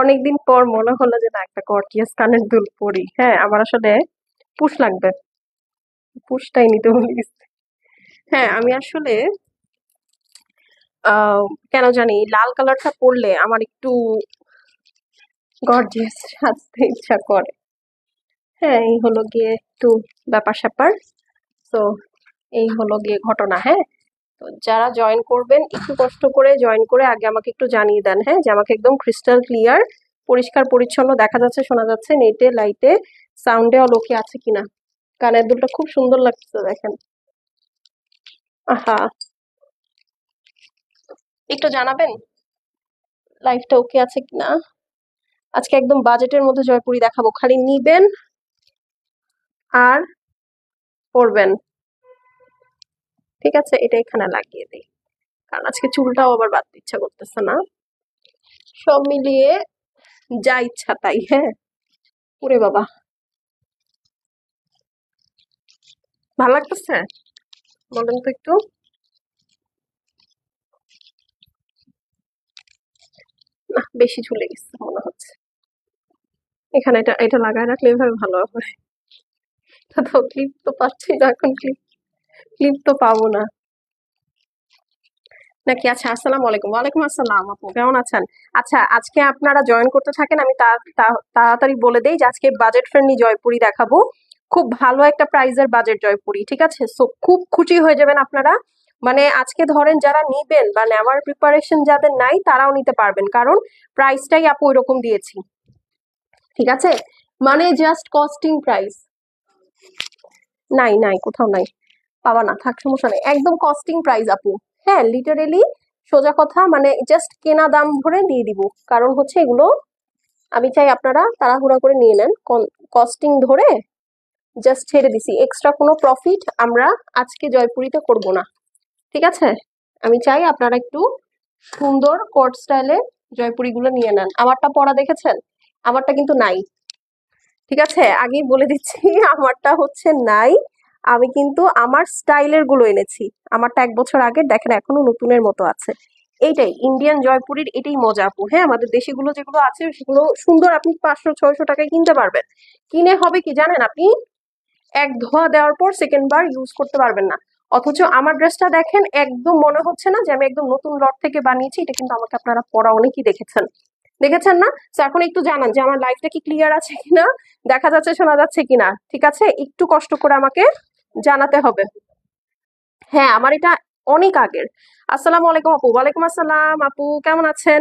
অনেকদিন পর মনে হলো যে না একটা কর্টিয়াস কানের দুল পরি হ্যাঁ আমার আসলে পুষ লাগবে পুষটাই নিতে হবে হ্যাঁ আমি আসলে কেন জানি লাল কালারটা পরলে আমার একটু গর্জিয়াস সাজতে ইচ্ছা করে হ্যাঁ এই হলো গিয়ে একটু ব্যাপার স্যাপার তো এই হলো গিয়ে ঘটনা হ্যাঁ তো যারা জয়েন করবেন একটু কষ্ট করে জয়েন করে আগে আমাকে একটু জানিয়ে দেন হ্যাঁ যে আমাকে একদম ক্রিস্টাল ক্লিয়ার পরিষ্কার পরিচ্ছন্ন দেখা যাচ্ছে শোনা যাচ্ছে নেটে লাইটে সাউন্ডে অলোকে আছে কিনা কানের দুলটা খুব সুন্দর লাগছে দেখেন আহা একটু জানাবেন লাইফটা ওকে আছে কিনা আজকে একদম বাজেটের মধ্যে জয়পুরি দেখাবো খালি নিবেন আর পড়বেন ঠিক আছে এটা এখানে লাগিয়ে দিই কারণ আজকে চুলটাও আবার বাদ ইচ্ছা করতেছে না সব মিলিয়ে যা ইচ্ছা তাই হ্যাঁ ওরে বাবা ভাল লাগতেছে বলেন তো একটু না বেশি ঝুলে গেছে মনে হচ্ছে এখানে এটা এটা লাগায় রাখলে এভাবে ভালো হবে তো ক্লিপ তো পাচ্ছি না এখন ক্লিপ ক্লিপ তো পাবো না নাকি আচ্ছা আসসালামু আলাইকুম ওয়ালাইকুম আসসালাম আপু কেমন আছেন আচ্ছা আজকে আপনারা জয়েন করতে থাকেন আমি তাড়াতাড়ি বলে দেই যে আজকে বাজেট ফ্রেন্ডলি জয়পুরি দেখাবো খুব ভালো একটা প্রাইজের বাজেট জয়পুরি ঠিক আছে সো খুব খুশি হয়ে যাবেন আপনারা মানে আজকে ধরেন যারা নিবেন বা নেওয়ার প্রিপারেশন যাদের নাই তারাও নিতে পারবেন কারণ প্রাইসটাই আপু ওইরকম দিয়েছি ঠিক আছে মানে জাস্ট কস্টিং প্রাইস নাই নাই কোথাও নাই পাবা না থাক সমস্যা নেই একদম কস্টিং প্রাইস আপু হ্যাঁ লিটারেলি সোজা কথা মানে জাস্ট কেনা দাম ধরে দিয়ে দিব কারণ হচ্ছে এগুলো আমি চাই আপনারা তাড়াহুড়া করে নিয়ে নেন কস্টিং ধরে জাস্ট ছেড়ে দিছি এক্সট্রা কোনো প্রফিট আমরা আজকে জয়পুরিতে করব না ঠিক আছে আমি চাই আপনারা একটু সুন্দর কোট স্টাইলে জয়পুরিগুলো নিয়ে নেন আমারটা পড়া দেখেছেন আমারটা কিন্তু নাই ঠিক আছে আগেই বলে দিচ্ছি আমারটা হচ্ছে নাই আমি কিন্তু আমার স্টাইলের গুলো এনেছি আমারটা এক বছর আগে দেখেন এখনো নতুনের মতো আছে এইটাই ইন্ডিয়ান জয়পুরের এটাই মজা আপু হ্যাঁ আমাদের দেশে গুলো যেগুলো আছে সেগুলো সুন্দর আপনি পাঁচশো ছয়শো টাকায় কিনতে পারবেন কিনে হবে কি জানেন আপনি এক ধোয়া দেওয়ার পর সেকেন্ড বার ইউজ করতে পারবেন না অথচ আমার ড্রেসটা দেখেন একদম মনে হচ্ছে না যে আমি একদম নতুন লট থেকে বানিয়েছি এটা কিন্তু আমাকে আপনারা পরা অনেকেই দেখেছেন দেখেছেন না এখন একটু জানান যে আমার লাইফটা কি ক্লিয়ার আছে কিনা দেখা যাচ্ছে শোনা যাচ্ছে কিনা ঠিক আছে একটু কষ্ট করে আমাকে জানাতে হবে হ্যাঁ আমার এটা অনেক আগের আসসালাম আলাইকুম আপু ওয়ালাইকুম আসসালাম আপু কেমন আছেন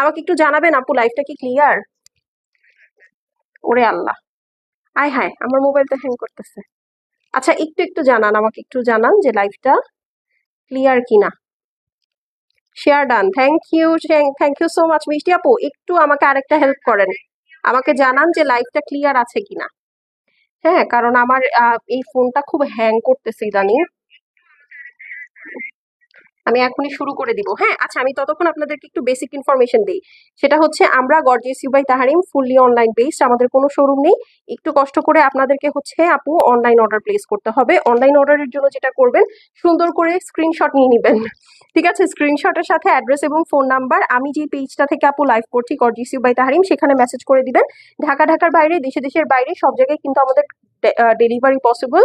আমাকে একটু জানাবেন আপু লাইফটা কি ক্লিয়ার ওরে আল্লাহ আয় হায় আমার মোবাইলটা হ্যাং করতেছে আচ্ছা একটু একটু জানান আমাকে একটু জানান যে লাইফটা ক্লিয়ার কিনা share done thank you thank you so much মিষ্টি আপু একটু আমাকে আরেকটা হেল্প করেন আমাকে জানান যে লাইফটা ক্লিয়ার আছে কিনা হ্যাঁ কারণ আমার এই ফোনটা খুব হ্যাং করতেছে ইদানিং আমি এখনই শুরু করে দিব হ্যাঁ আচ্ছা আমি ততক্ষণ আপনাদেরকে একটু বেসিক ইনফরমেশন দিই সেটা হচ্ছে আমরা গর্জিয়াস ইউবাই তাহারিম ফুললি অনলাইন বেসড আমাদের কোনো শোরুম নেই একটু কষ্ট করে আপনাদেরকে হচ্ছে আপু অনলাইন অর্ডার প্লেস করতে হবে অনলাইন অর্ডারের জন্য যেটা করবেন সুন্দর করে স্ক্রিনশট নিয়ে নেবেন ঠিক আছে স্ক্রিনশটের সাথে অ্যাড্রেস এবং ফোন নাম্বার আমি যে পেজটা থেকে আপু লাইভ করছি গর্জিয়াস ইউবাই তাহারিম সেখানে মেসেজ করে দিবেন ঢাকা ঢাকার বাইরে দেশে দেশের বাইরে সব জায়গায় কিন্তু আমাদের ডেলিভারি পসিবল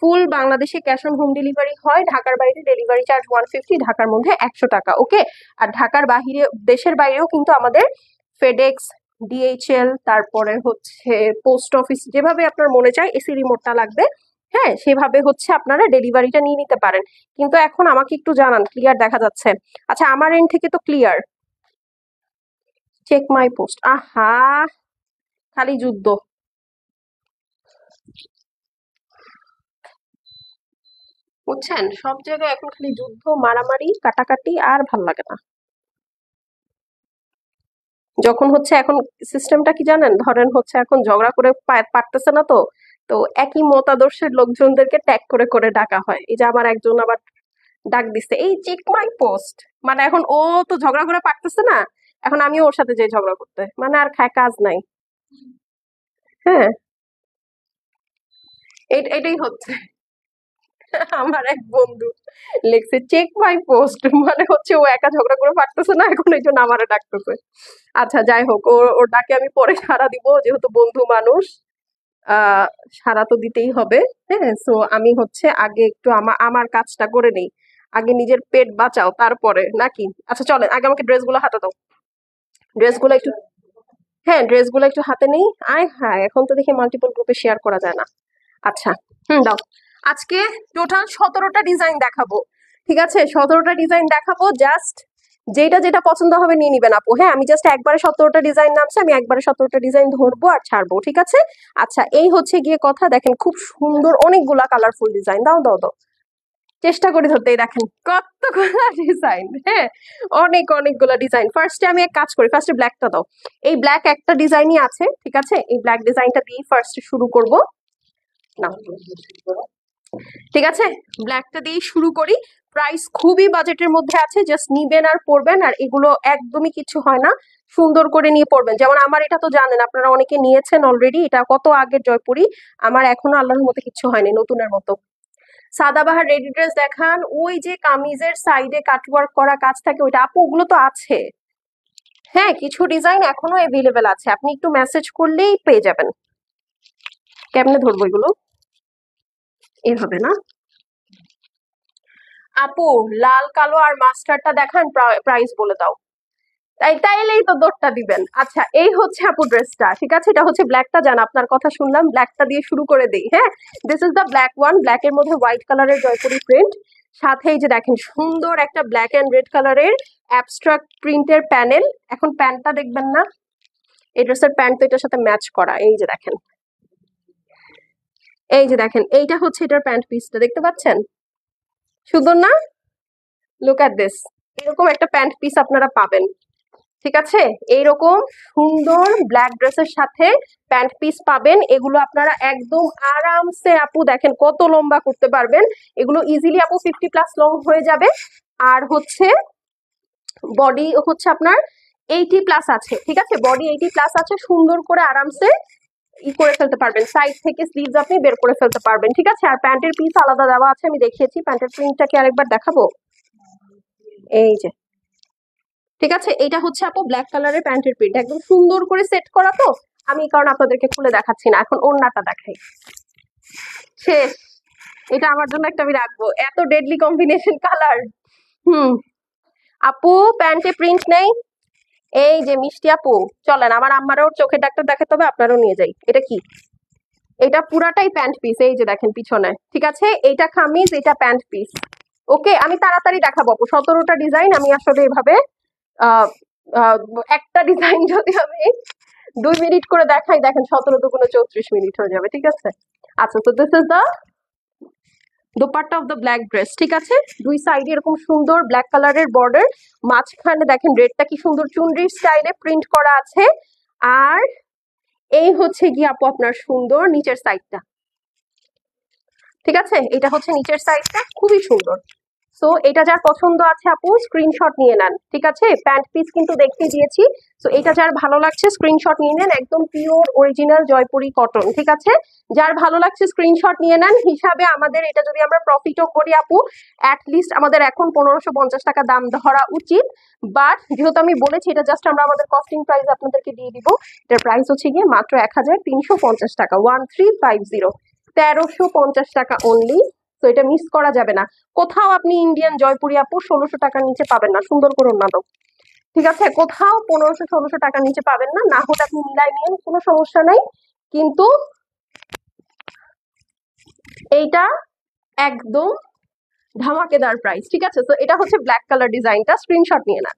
ফুল বাংলাদেশে ক্যাশ অন হোম ডেলিভারি হয় ঢাকার বাইরে ডেলিভারি চার্জ ওয়ান ফিফটি ঢাকার মধ্যে একশো টাকা ওকে আর ঢাকার বাহিরে দেশের বাইরেও কিন্তু আমাদের ফেডেক্স ডিএইচএল তারপরে হচ্ছে পোস্ট অফিস যেভাবে আপনার মনে চায় এসি রিমোটটা লাগবে হ্যাঁ সেভাবে হচ্ছে আপনারা ডেলিভারিটা নিয়ে নিতে পারেন কিন্তু এখন আমাকে একটু জানান ক্লিয়ার দেখা যাচ্ছে আচ্ছা আমার এন্ড থেকে তো ক্লিয়ার চেক মাই পোস্ট আহা খালি যুদ্ধ বুঝছেন সব জায়গায় এখন খালি যুদ্ধ মারামারি কাটাকাটি আর ভাল লাগে না যখন হচ্ছে এখন সিস্টেমটা কি জানেন ধরেন হচ্ছে এখন ঝগড়া করে পারতেছে না তো তো একই মতাদর্শের লোকজনদেরকে ট্যাগ করে করে ডাকা হয় এই যে আমার একজন আবার ডাক দিচ্ছে এই চেক মাই পোস্ট মানে এখন ও তো ঝগড়া করে পারতেছে না এখন আমি ওর সাথে যাই ঝগড়া করতে মানে আর খায় কাজ নাই হ্যাঁ এটাই হচ্ছে আমার এক বন্ধু লেখছে চেক মাই পোস্ট মানে হচ্ছে ও একা ঝগড়া করে পারতেছে না এখন এই জন্য আমারও ডাকতেছে আচ্ছা যাই হোক ও ওর ডাকে আমি পরে সারা দিব যেহেতু বন্ধু মানুষ সারা তো দিতেই হবে হ্যাঁ সো আমি হচ্ছে আগে একটু আমার আমার কাজটা করে নেই আগে নিজের পেট বাঁচাও তারপরে নাকি আচ্ছা চলে আগে আমাকে ড্রেসগুলো হাতে দাও ড্রেসগুলো একটু হ্যাঁ ড্রেসগুলো একটু হাতে নেই আয় হ্যাঁ এখন তো দেখি মাল্টিপল গ্রুপে শেয়ার করা যায় না আচ্ছা হুম দাও আজকে টোটাল সতেরোটা ডিজাইন দেখাবো ঠিক আছে সতেরোটা ডিজাইন দেখাবো জাস্ট যেটা যেটা পছন্দ হবে নিয়ে নিবেন আপু হ্যাঁ আমি জাস্ট একবারে সতেরোটা ডিজাইন নামছি আমি একবারে সতেরোটা ডিজাইন ধরবো আর ছাড়বো ঠিক আছে আচ্ছা এই হচ্ছে গিয়ে কথা দেখেন খুব সুন্দর অনেকগুলা কালারফুল ডিজাইন দাও দাও দাও চেষ্টা করে ধরতেই দেখেন কতগুলা ডিজাইন হ্যাঁ অনেক অনেকগুলা ডিজাইন ফার্স্টে আমি এক কাজ করি ফার্স্টে ব্ল্যাকটা দাও এই ব্ল্যাক একটা ডিজাইনই আছে ঠিক আছে এই ব্ল্যাক ডিজাইনটা দিয়ে ফার্স্টে শুরু করবো না ঠিক আছে ব্ল্যাকটা দিয়ে শুরু করি প্রাইস খুবই বাজেটের মধ্যে আছে জাস্ট নিবেন আর পরবেন আর এগুলো একদমই কিছু হয় না সুন্দর করে নিয়ে পড়বেন যেমন আমার এটা তো জানেন আপনারা অনেকে নিয়েছেন অলরেডি এটা কত আগের জয়পুরি আমার এখনো আল্লাহর মতো কিছু হয়নি নতুনের মতো সাদাবাহার রেডি ড্রেস দেখান ওই যে কামিজের সাইডে কাটওয়ার্ক করা কাজ থাকে ওইটা আপু ওগুলো তো আছে হ্যাঁ কিছু ডিজাইন এখনো অ্যাভেলেবেল আছে আপনি একটু মেসেজ করলেই পেয়ে যাবেন কেমনে ধরবো এগুলো এভাবে না আপু লাল কালো আর মাস্টারটা দেখান প্রাইস বলে দাও তাই তাইলেই তো দোটটা দিবেন আচ্ছা এই হচ্ছে আপু ড্রেসটা ঠিক আছে এটা হচ্ছে ব্ল্যাকটা জান আপনার কথা শুনলাম ব্ল্যাকটা দিয়ে শুরু করে দিই হ্যাঁ this is the black one black এর মধ্যে হোয়াইট কালারের জয়পুরি প্রিন্ট সাথেই যে দেখেন সুন্দর একটা ব্ল্যাক অ্যান্ড রেড কালারের অ্যাবস্ট্রাক্ট প্রিন্টের প্যানেল এখন প্যান্টটা দেখবেন না এই ড্রেসের প্যান্ট তো এটার সাথে ম্যাচ করা এই যে দেখেন এই যে দেখেন এইটা হচ্ছে এটার প্যান্ট পিসটা দেখতে পাচ্ছেন সুন্দর না লুক অ্যাট দিস এরকম একটা প্যান্ট পিস আপনারা পাবেন ঠিক আছে এইরকম সুন্দর ব্ল্যাক ড্রেসের সাথে প্যান্ট পিস পাবেন এগুলো আপনারা একদম আরামসে আপু দেখেন কত লম্বা করতে পারবেন এগুলো ইজিলি আপু ফিফটি প্লাস লং হয়ে যাবে আর হচ্ছে বডি হচ্ছে আপনার এইটি প্লাস আছে ঠিক আছে বডি এইটি প্লাস আছে সুন্দর করে আরামসে ই করে ফেলতে পারবেন সাইড থেকে স্লিভস আপনি বের করে ফেলতে পারবেন ঠিক আছে আর প্যান্টের পিস আলাদা দেওয়া আছে আমি দেখিয়েছি প্যান্টের প্রিন্টটাকে আরেকবার দেখাবো এই যে ঠিক আছে এটা হচ্ছে আপু ব্ল্যাক কালারের প্যান্টের প্রিন্ট একদম সুন্দর করে সেট করা তো আমি কারণ আপনাদেরকে খুলে দেখাচ্ছি না এখন ওন্নাটা দেখাই শেষ এটা আমার জন্য একটা আমি রাখবো এত ডেডলি কম্বিনেশন কালার হুম আপু প্যান্টে প্রিন্ট নেই এই যে মিষ্টি আপু চলেন আমার আম্মারও চোখে ডাক্তার দেখাতে হবে আপনারও নিয়ে যাই এটা কি এটা পুরাটাই প্যান্ট পিস এই যে দেখেন পিছনে ঠিক আছে এটা খামিজ এটা প্যান্ট পিস ওকে আমি তাড়াতাড়ি দেখাবো আপু সতেরোটা ডিজাইন আমি আসলে এভাবে একটা ডিজাইন যদি আমি দুই মিনিট করে দেখাই দেখেন সতেরো দুগুলো চৌত্রিশ মিনিট হয়ে যাবে ঠিক আছে আচ্ছা তো this is the dupatta of the black dress ঠিক আছে দুই সাইডে এরকম সুন্দর ব্ল্যাক কালারের বর্ডার মাঝখানে দেখেন রেডটা কি সুন্দর চুনরির স্টাইলে প্রিন্ট করা আছে আর এই হচ্ছে গিয়ে আপু আপনার সুন্দর নিচের সাইডটা ঠিক আছে এটা হচ্ছে নিচের সাইডটা খুবই সুন্দর সো এটা যার পছন্দ আছে আপু স্ক্রিনশট নিয়ে নেন ঠিক আছে প্যান্ট পিস কিন্তু দেখতে দিয়েছি সো এটা যার ভালো লাগছে স্ক্রিনশট নিয়ে নেন একদম পিওর অরিজিনাল জয়পুরি কটন ঠিক আছে যার ভালো লাগছে স্ক্রিনশট নিয়ে নেন হিসাবে আমাদের এটা যদি আমরা প্রফিটও করি আপু অ্যাটলিস্ট আমাদের এখন পনেরোশো পঞ্চাশ টাকা দাম ধরা উচিত বাট যেহেতু আমি বলেছি এটা জাস্ট আমরা আমাদের কস্টিং প্রাইস আপনাদেরকে দিয়ে দিব এটার প্রাইস হচ্ছে গিয়ে মাত্র এক হাজার তিনশো পঞ্চাশ টাকা ওয়ান থ্রি ফাইভ জিরো তেরোশো পঞ্চাশ টাকা অনলি তো এটা মিস করা যাবে না কোথাও আপনি ইন্ডিয়ান জয়পুরি আপু ষোলোশো টাকার নিচে পাবেন না সুন্দর করুন না ঠিক আছে কোথাও পনেরোশো ষোলোশো টাকার নিচে পাবেন না না হলে আপনি মিলাই নিন কোনো সমস্যা নাই কিন্তু এইটা একদম ধামাকেদার প্রাইস ঠিক আছে তো এটা হচ্ছে ব্ল্যাক কালার ডিজাইনটা স্ক্রিনশট নিয়ে না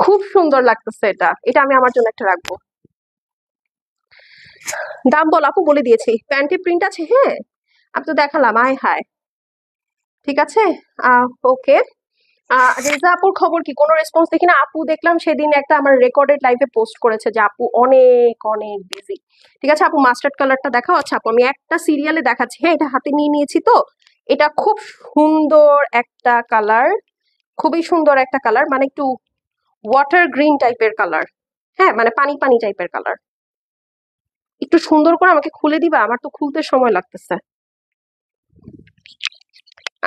খুব সুন্দর লাগতেছে এটা এটা আমি আমার জন্য একটা রাখবো দাম বল আপু বলে দিয়েছি প্যান্টি প্রিন্ট আছে হ্যাঁ আমি তো দেখালাম আয় হায় ঠিক আছে ওকে রেজা আপুর খবর কি কোনো রেসপন্স দেখি না আপু দেখলাম সেদিন একটা আমার রেকর্ডেড লাইফে পোস্ট করেছে যে আপু অনেক অনেক বিজি ঠিক আছে আপু মাস্টার্ড কালারটা দেখা আচ্ছা আপু আমি একটা সিরিয়ালে দেখাচ্ছি হ্যাঁ এটা হাতে নিয়ে নিয়েছি তো এটা খুব সুন্দর একটা কালার খুবই সুন্দর একটা কালার মানে একটু ওয়াটার গ্রিন টাইপের কালার হ্যাঁ মানে পানি পানি টাইপের কালার একটু সুন্দর করে আমাকে খুলে দিবা আমার তো খুলতে সময় লাগতেছে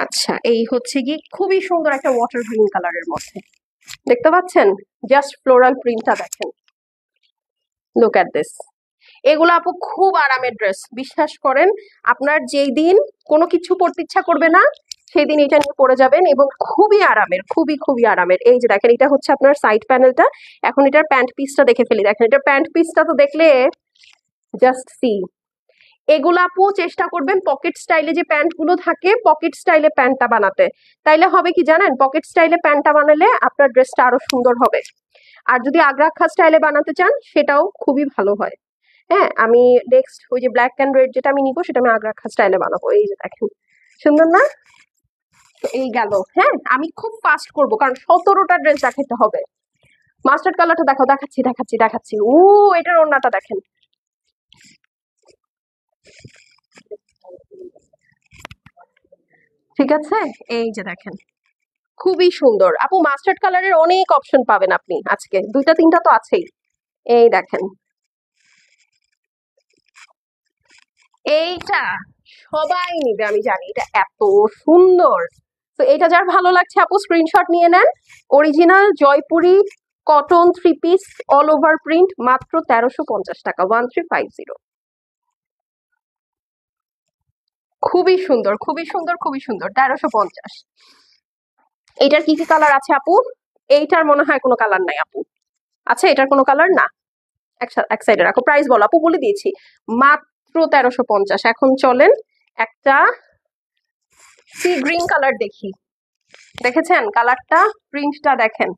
আচ্ছা এই হচ্ছে গিয়ে খুবই সুন্দর একটা ওয়াটার গ্রিন কালারের মধ্যে দেখতে পাচ্ছেন জাস্ট ফ্লোরাল প্রিন্টটা দেখেন লুক অ্যাট দিস এগুলো আপু খুব আরামের ড্রেস বিশ্বাস করেন আপনার যেই দিন কোনো কিছু পড়তে ইচ্ছা করবে না সেদিন এটা নিয়ে পরে যাবেন এবং খুবই আরামের খুবই খুবই আরামের এই যে দেখেন এটা হচ্ছে আপনার সাইড প্যানেলটা এখন এটার প্যান্ট পিসটা দেখে ফেলি দেখেন এটার প্যান্ট পিসটা তো দেখলে জাস্ট সি এগুলো আপু চেষ্টা করবেন পকেট স্টাইলে যে প্যান্টগুলো থাকে পকেট স্টাইলে প্যান্টটা বানাতে তাইলে হবে কি জানেন পকেট স্টাইলে প্যান্টটা বানালে আপনার ড্রেসটা আরো সুন্দর হবে আর যদি আগ্রাক্ষা স্টাইলে বানাতে চান সেটাও খুবই ভালো হয় হ্যাঁ আমি নেক্সট ওই যে ব্ল্যাক অ্যান্ড রেড যেটা আমি নিবো সেটা আমি আগ্রাক্ষা স্টাইলে বানাবো এই যে দেখেন সুন্দর না এই গেল হ্যাঁ আমি খুব ফাস্ট করব কারণ সতেরোটা ড্রেস দেখাতে হবে মাস্টার্ড কালারটা দেখো দেখাচ্ছি দেখাচ্ছি দেখাচ্ছি ও এটার অন্যটা দেখেন ঠিক আছে এই যে দেখেন খুবই সুন্দর আপু মাস্টার্ড কালারের অনেক অপশন পাবেন আপনি আজকে দুইটা তিনটা তো আছেই এই দেখেন এইটা সবাই নিবে আমি জানি এটা এত সুন্দর তো এটা যার ভালো লাগছে আপু স্ক্রিনশট নিয়ে নেন original Jaipuri cotton three piece all over print মাত্র তেরোশো পঞ্চাশ টাকা ওয়ান থ্রি ফাইভ জিরো খুবই সুন্দর খুবই সুন্দর খুবই সুন্দর তেরোশো পঞ্চাশ এইটার কি কি কালার আছে আপু এইটার মনে হয় কোনো কালার নাই আপু আচ্ছা এটার কোনো কালার না এক সাইডে রাখো প্রাইস বলো আপু বলে দিয়েছি মাত্র তেরোশো পঞ্চাশ এখন চলেন একটা সি গ্রিন কালার দেখি দেখেছেন কালারটা প্রিন্টটা দেখেন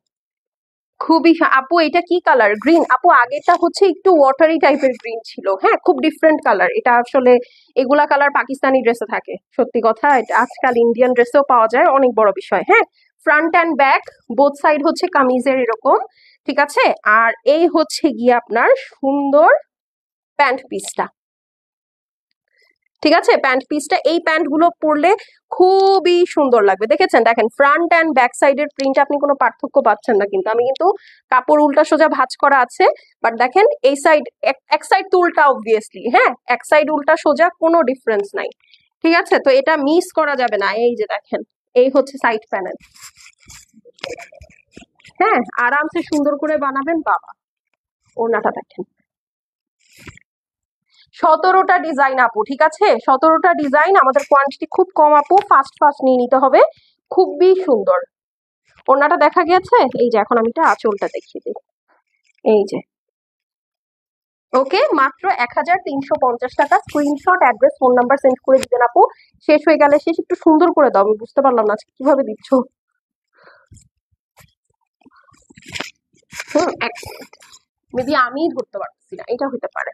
খুবই আপু এটা কি কালার গ্রিন আপু আগেটা হচ্ছে একটু ওয়াটারি টাইপের গ্রিন ছিল হ্যাঁ খুব ডিফারেন্ট কালার এটা আসলে এগুলা কালার পাকিস্তানি ড্রেসে থাকে সত্যি কথা এটা আজকাল ইন্ডিয়ান ড্রেসেও পাওয়া যায় অনেক বড় বিষয় হ্যাঁ front and back both side হচ্ছে কামিজের এরকম ঠিক আছে আর এই হচ্ছে গিয়ে আপনার সুন্দর প্যান্ট পিসটা ঠিক আছে প্যান্ট পিসটা এই প্যান্টগুলো পরলে খুবই সুন্দর লাগবে দেখেছেন দেখেন ফ্রন্ট অ্যান্ড ব্যাক সাইডের প্রিন্ট আপনি কোনো পার্থক্য পাচ্ছেন না কিন্তু আমি কিন্তু কাপড় উল্টা সোজা ভাঁজ করা আছে বাট দেখেন এই সাইড এক সাইড তো উল্টা অবভিয়াসলি হ্যাঁ এক সাইড উল্টা সোজা কোনো ডিফারেন্স নাই ঠিক আছে তো এটা মিস করা যাবে না এই যে দেখেন এই হচ্ছে সাইড প্যানেল হ্যাঁ আরামসে সুন্দর করে বানাবেন বাবা ওনাটা দেখেন সতেরোটা ডিজাইন আপু ঠিক আছে সতেরোটা ডিজাইন আমাদের কোয়ান্টিটি খুব কম আপু ফাস্ট ফাস্ট নিয়ে নিতে হবে খুবই সুন্দর ওনাটা দেখা গেছে এই যে এখন আমি এটা আঁচলটা দেখিয়ে দিই এই যে ওকে মাত্র এক হাজার তিনশো পঞ্চাশ টাকা screenshot address phone number send করে দিবেন আপু শেষ হয়ে গেলে শেষ একটু সুন্দর করে দাও আমি বুঝতে পারলাম না কিভাবে দিচ্ছ হুম এক মেবি আমি ধরতে পারতেছি না এটা হতে পারে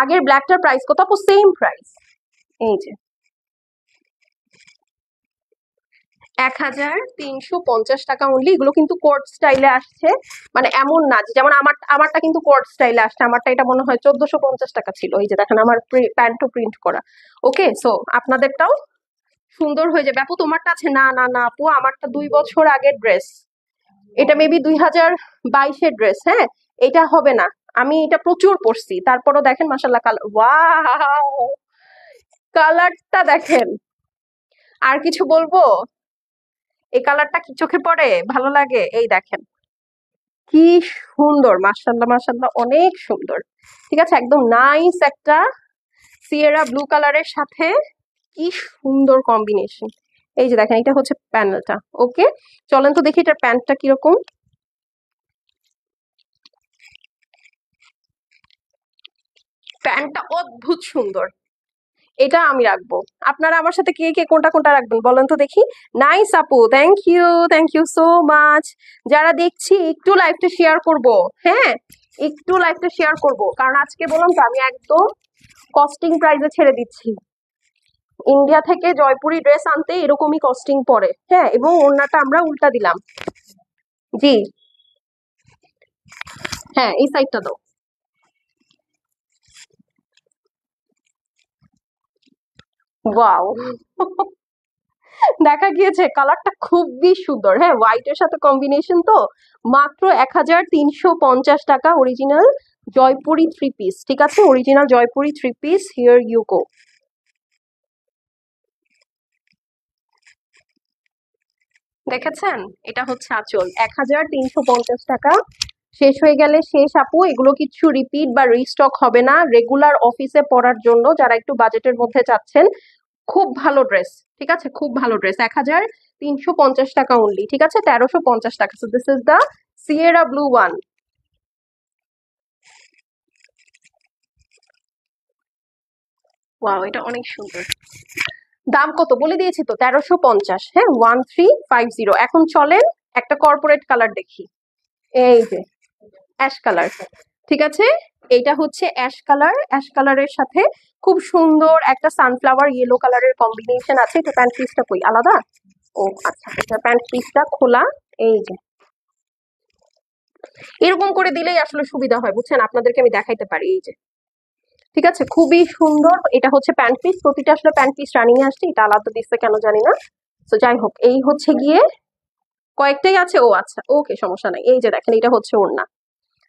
আগের ব্ল্যাকটার প্রাইস কত আপু সেম প্রাইস এই যে এক হাজার তিনশো পঞ্চাশ টাকা অনলি এগুলো কিন্তু কোর্ট স্টাইলে আসছে মানে এমন না যেমন আমার আমারটা কিন্তু কোর্ট স্টাইলে আসছে আমারটা এটা মনে হয় চোদ্দশো পঞ্চাশ টাকা ছিল এই যে দেখেন আমার প্যান্টও প্রিন্ট করা ওকে সো আপনাদেরটাও সুন্দর হয়ে যাবে আপু তোমারটা আছে না না না আপু আমারটা দুই বছর আগের ড্রেস এটা মেবি দুই হাজার বাইশের ড্রেস হ্যাঁ এটা হবে না আমি এটা প্রচুর পড়ছি তারপরও দেখেন মাসাল্লাহ কালার ওয়াও কালারটা দেখেন আর কিছু বলবো এই কালারটা কি চোখে পড়ে ভালো লাগে এই দেখেন কি সুন্দর মাসাল্লাহ মাসাল্লাহ অনেক সুন্দর ঠিক আছে একদম নাইস একটা সিয়েরা ব্লু কালারের সাথে কি সুন্দর কম্বিনেশন এই যে দেখেন এটা হচ্ছে প্যানেলটা ওকে চলেন তো দেখি এটার প্যান্টটা কিরকম প্যান্টটা অদ্ভুত সুন্দর এটা আমি রাখবো আপনারা আমার সাথে কে কে কোনটা কোনটা রাখবেন বলেন তো দেখি নাইস আপু thank you thank you so much যারা দেখছি একটু লাইফটা শেয়ার করব হ্যাঁ একটু লাইফটা শেয়ার করব কারণ আজকে বললাম তো আমি একদম কস্টিং প্রাইজে ছেড়ে দিচ্ছি ইন্ডিয়া থেকে জয়পুরি ড্রেস আনতে এরকমই কস্টিং পড়ে হ্যাঁ এবং ওড়নাটা আমরা উল্টা দিলাম জি হ্যাঁ এই সাইডটা দাও ওয়াও দেখা গিয়েছে কালারটা খুবই সুন্দর হ্যাঁ হোয়াইট এর সাথে কম্বিনেশন তো মাত্র এক হাজার তিনশো পঞ্চাশ টাকা অরিজিনাল জয়পুরি থ্রি পিস ঠিক আছে original Jaipuri three piece here ইউকো দেখেছেন এটা হচ্ছে আচল এক হাজার তিনশো পঞ্চাশ টাকা শেষ হয়ে গেলে শেষ আপু এগুলো কিছু রিপিট বা রিস্টক হবে না রেগুলার অফিসে পড়ার জন্য যারা একটু বাজেটের মধ্যে চাচ্ছেন খুব ভালো ড্রেস ঠিক আছে খুব ভালো ড্রেস এক হাজার তিনশো পঞ্চাশ টাকা অনলি ঠিক আছে তেরোশো পঞ্চাশ টাকা so this is the sierra blue one wow এটা অনেক সুন্দর দাম কত বলে দিয়েছি তো তেরোশো পঞ্চাশ হ্যাঁ ওয়ান থ্রি ফাইভ জিরো এখন চলেন একটা কর্পোরেট কালার দেখি এই যে অ্যাশ কালার ঠিক আছে এটা হচ্ছে অ্যাশ কালার অ্যাশ কালারের সাথে খুব সুন্দর একটা সানফ্লাওয়ার ইয়েলো কালারের কম্বিনেশন আছে এটা প্যান্ট পিসটা কই আলাদা ও আচ্ছা এটা প্যান্ট পিসটা খোলা এই যে এরকম করে দিলেই আসলে সুবিধা হয় বুঝছেন আপনাদেরকে আমি দেখাইতে পারি এই যে ঠিক আছে খুবই সুন্দর এটা হচ্ছে প্যান্ট পিস প্রতিটা আসলে প্যান্ট পিস রানিং আসছে এটা আলাদা দিচ্ছে কেন জানি না তো যাই হোক এই হচ্ছে গিয়ে কয়েকটাই আছে ও আচ্ছা ওকে সমস্যা নাই এই যে দেখেন এটা হচ্ছে ওড়না